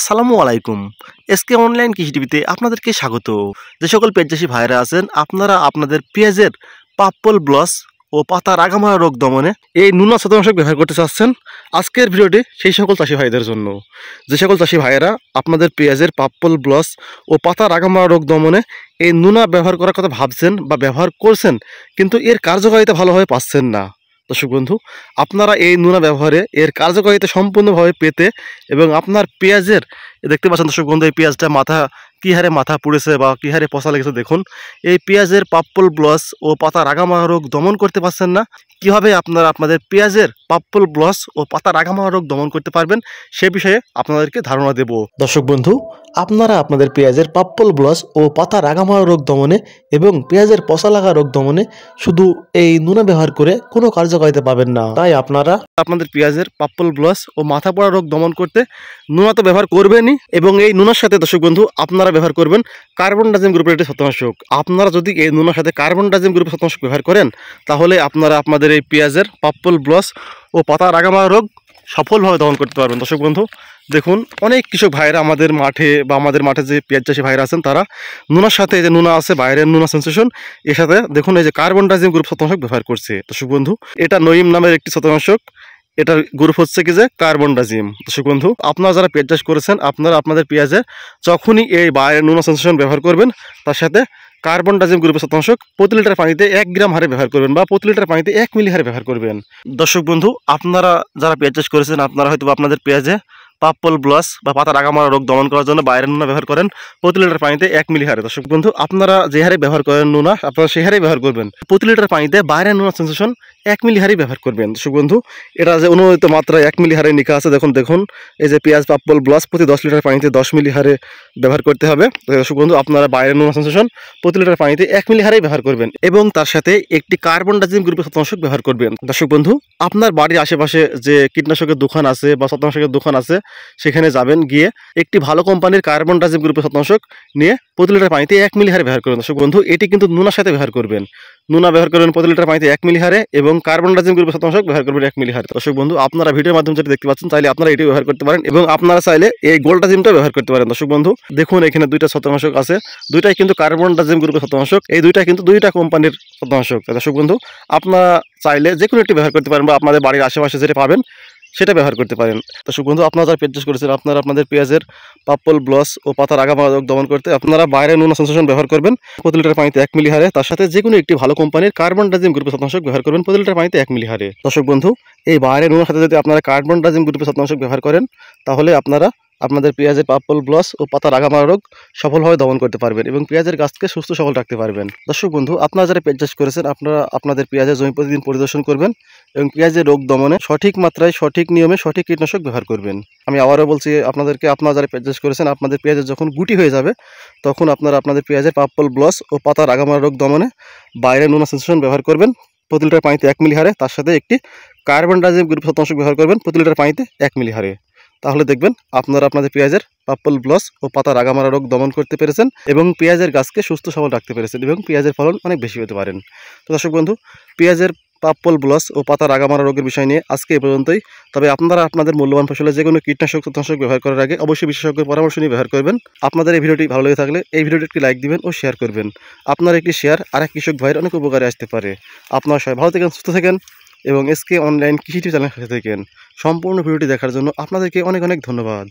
আসসালামু আলাইকুম SK online কৃষি টিভিতে আপনাদেরকে স্বাগত যে সকল পেঁয়াজচাষী ভাইরা আছেন আপনারা আপনাদের পেঁয়াজের পাপ্পল ব্লস ও পাতার আগামারা রোগ দমনে এই নুনা শতাংশ ব্যবহার করতে চাচ্ছেন আজকের ভিডিওটি সেই সকল চাষি ভাইদের জন্য যে সকল চাষি ভাইয়েরা আপনাদের পেঁয়াজের পাপ্পল ব্লস ও পাতার আগামারা রোগ দমনে এই নুনা ব্যবহার করার কথা ভাবছেন বা ব্যবহার করছেন কিন্তু এর কার্যকারিতা ভালোভাবে পাচ্ছেন না দর্শক বন্ধু আপনারা এই নোনা ব্যবহারে এর কার্যকারিতা সম্পূর্ণভাবে পেতে এবং আপনার পেঁয়াজের দেখতে পাচ্ছেন দর্শক বন্ধু এই পেঁয়াজটা মাথা কী হারে মাথা পুড়েছে বা কী হারে পচা লেগেছে দেখুন এই পেঁয়াজের পাপ্পল ব্লস ও পাতা রাগামা রোগ দমন করতে পারছেন না কিভাবে আপনারা আপনাদের পেঁয়াজের পাপ্পল ব্লস ও পাতা রাগামা রোগ দমন করতে পারবেন সে বিষয়ে আপনাদেরকে ধারণা দেব দর্শক বন্ধু আপনারা আপনাদের পেঁয়াজের পাপ্পল ব্লস ও পাতা রাগামা রোগ দমনে এবং পেঁয়াজের পচা লাগা রোগ দমনে শুধু এই নুনা ব্যবহার করে কোনো কার্যকারিতা পাবেন না তাই আপনারা আপনাদের পেঁয়াজের পাপ্পল ব্লস ও মাথা পড়া রোগ দমন করতে নুনা তো ব্যবহার করবেনই এবং এই নুনার সাথে দর্শক বন্ধু আপনারা আপনারা ব্যবহার করবেন কার্বনডাজিম গ্রুপের একটি শতাংশ আপনারা যদি এই নুনার সাথে কার্বনডাজিম গ্রুপের শতাংশ ব্যবহার করেন তাহলে আপনারা আপনাদের এই পেঁয়াজের পাপ্পল ব্লস ও পাতা রাগামা রোগ সফলভাবে দমন করতে পারবেন দর্শক বন্ধু দেখুন অনেক কৃষক ভাইরা আমাদের মাঠে বা আমাদের মাঠে যে পেঁয়াজ চাষি ভাইরা আছেন তারা নুনার সাথে যে নুনা আছে বাইরের নুনা সেন্সেশন এর সাথে দেখুন এই যে কার্বন ডাইজিম গ্রুপ শতাংশ ব্যবহার করছে দর্শক বন্ধু এটা নইম নামের একটি শতাংশ এটার গ্রুপ হচ্ছে কি যে কার্বন ডাজিম দর্শক বন্ধু আপনারা যারা পেঁয়াজ চাষ করেছেন আপনারা আপনাদের পেঁয়াজে যখনই এই বায়ের নুনা সেন্সেশন ব্যবহার করবেন তার সাথে কার্বন ডাজিম গ্রুপের শতাংশ প্রতি লিটার পানিতে এক গ্রাম হারে ব্যবহার করবেন বা প্রতি লিটার পানিতে এক মিলি হারে ব্যবহার করবেন দর্শক বন্ধু আপনারা যারা পেঁয়াজ চাষ করেছেন আপনারা হয়তো আপনাদের পেঁয়াজে পাপল ব্লাস বা পাতার আগামারা রোগ দমন করার জন্য বাইরের নুনা ব্যবহার করেন প্রতি লিটার পানিতে এক মিলি হারে দর্শক বন্ধু আপনারা যে হারে ব্যবহার করেন নুনা আপনারা সে হারে ব্যবহার করবেন প্রতি লিটার পানিতে বাইরের নুনা সেন্সেশন এক মিলি হারেই ব্যবহার করবেন সুগন্ধু এটা যে অনুমোদিত মাত্রায় এক মিলি হারে নিকা আছে দেখুন দেখুন এই যে পেঁয়াজ পাপল ব্লাস প্রতি দশ লিটার পানিতে দশ মিলি হারে ব্যবহার করতে হবে সুগন্ধু আপনারা বাইরের নুন সেন্সেশন প্রতি লিটার পানিতে এক মিলি হারেই ব্যবহার করবেন এবং তার সাথে একটি কার্বন ডাইজিম গ্রুপের শতাংশক ব্যবহার করবেন দর্শক বন্ধু আপনার বাড়ির আশেপাশে যে কীটনাশকের দোকান আছে বা শতাংশকের দোকান আছে সেখানে যাবেন গিয়ে একটি ভালো কোম্পানির কার্বন ডাইজিম গ্রুপের শতাংশক নিয়ে প্রতি লিটার পানিতে এক মিলি হারে ব্যবহার করবেন দর্শক বন্ধু এটি কিন্তু নুনার সাথে ব্যবহার করবেন নুনা ব্যবহার করবেন প্রতি লিটার পানিতে এক মিলিহারে এবং কার্বন ডাইজিন গ্রুপ শতাংশক ব্যবহার করবেন এক মিলিহারে দর্শক বন্ধু আপনারা ভিডিওর মাধ্যমে যেটা দেখতে পাচ্ছেন চাইলে আপনারা এটি ব্যবহার করতে পারেন এবং আপনারা চাইলে এই গোল্ডাজিমটা ব্যবহার করতে পারেন দর্শক বন্ধু দেখুন এখানে দুইটা শতাংশক আছে দুইটাই কিন্তু কার্বন ডাইজিন গ্রুপ শতাংশক এই দুইটা কিন্তু দুইটা কোম্পানির শতাংশক দর্শক বন্ধু আপনারা চাইলে যে কোনো একটি ব্যবহার করতে পারেন বা আপনাদের বাড়ির আশেপাশে যেটা পাবেন সেটা ব্যবহার করতে পারেন তো সুবন্ধু আপনারা যারা পেট চাষ করেছেন আপনারা আপনাদের পেঁয়াজের পাপল ব্লস ও পাতার আগামারক দমন করতে আপনারা বাইরে নুন সংশোষণ ব্যবহার করবেন প্রতি লিটার পানিতে এক মিলি হারে তার সাথে যে কোনো একটি ভালো কোম্পানির কার্বন ডাজিম গ্রুপের শতাংশক ব্যবহার করবেন প্রতি লিটার পানিতে এক মিলি হারে দর্শক বন্ধু এই বাইরে নুনের সাথে যদি আপনারা কার্বন ডাজিম গ্রুপের শতাংশক ব্যবহার করেন তাহলে আপনারা আপনাদের পেঁয়াজের পাপল ব্লস ও পাতা রাগামারা রোগ সফলভাবে দমন করতে পারবেন এবং পেঁয়াজের গাছকে সুস্থ সবল রাখতে পারবেন দর্শক বন্ধু আপনারা যারা পেঁয়াজ চাষ করেছেন আপনারা আপনাদের পেঁয়াজের জমি প্রতিদিন পরিদর্শন করবেন এবং পেঁয়াজের রোগ দমনে সঠিক মাত্রায় সঠিক নিয়মে সঠিক কীটনাশক ব্যবহার করবেন আমি আবারও বলছি আপনাদেরকে আপনারা যারা পেঁয়াজ চাষ করেছেন আপনাদের পেঁয়াজের যখন গুটি হয়ে যাবে তখন আপনারা আপনাদের পেঁয়াজের পাপল ব্লস ও পাতা রাগামারা রোগ দমনে বাইরে নোনা সেন্সেশন ব্যবহার করবেন প্রতি লিটার পানিতে এক মিলি হারে তার সাথে একটি কার্বন ডাইজিম গ্রুপ শতাংশ ব্যবহার করবেন প্রতি লিটার পানিতে এক মিলি হারে তাহলে দেখবেন আপনারা আপনাদের পেঁয়াজের পাপ্পল ব্লস ও পাতার আগামারা রোগ দমন করতে পেরেছেন এবং পেঁয়াজের গাছকে সুস্থ সবল রাখতে পেরেছেন এবং পেঁয়াজের ফলন অনেক বেশি হতে পারেন তো দর্শক বন্ধু পেঁয়াজের পাপ্পল ব্লস ও পাতার আগামারা রোগের বিষয় নিয়ে আজকে এ পর্যন্তই তবে আপনারা আপনাদের মূল্যবান ফসলে যে কোনো কীটনাশক তৎনাশক ব্যবহার করার আগে অবশ্যই বিশেষজ্ঞের পরামর্শ নিয়ে ব্যবহার করবেন আপনাদের এই ভিডিওটি ভালো লেগে থাকলে এই ভিডিওটি একটি লাইক দিবেন ও শেয়ার করবেন আপনার একটি শেয়ার আর এক কৃষক ভাইয়ের অনেক উপকারে আসতে পারে আপনারা সবাই ভালো থাকেন সুস্থ থাকেন এবং এসকে অনলাইন কৃষি চ্যানেল সাথে থাকেন সম্পূর্ণ ভিডিওটি দেখার জন্য আপনাদেরকে অনেক অনেক ধন্যবাদ